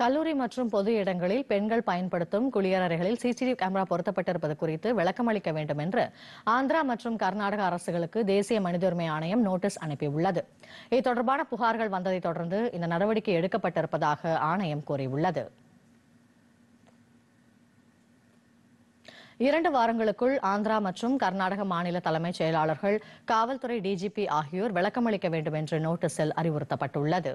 கல்லூரி மற்றும் பொது இடங்களில் பெண்கள் பயன்படுத்தும் குளியலறைகளில் சிசிடிவி கேமரா பொருத்தப்பட்டிருப்பது குறித்து விளக்கம் அளிக்க வேண்டும் என்று ஆந்திரா மற்றும் கர்நாடக அரசுகளுக்கு தேசிய மனித உரிமை ஆணையம் நோட்டீஸ் அனுப்பியுள்ளது இது தொடர்பான புகார்கள் வந்ததை தொடர்ந்து இந்த நடவடிக்கை எடுக்கப்பட்டிருப்பதாக ஆணையம் கூறியுள்ளது இரண்டு வாரங்களுக்குள் ஆந்திரா மற்றும் கர்நாடக மாநில தலைமைச் செயலாளர்கள் காவல்துறை டிஜிபி ஆகியோர் விளக்கமளிக்க வேண்டும் என்று நோட்டீஸில் அறிவுறுத்தப்பட்டுள்ளது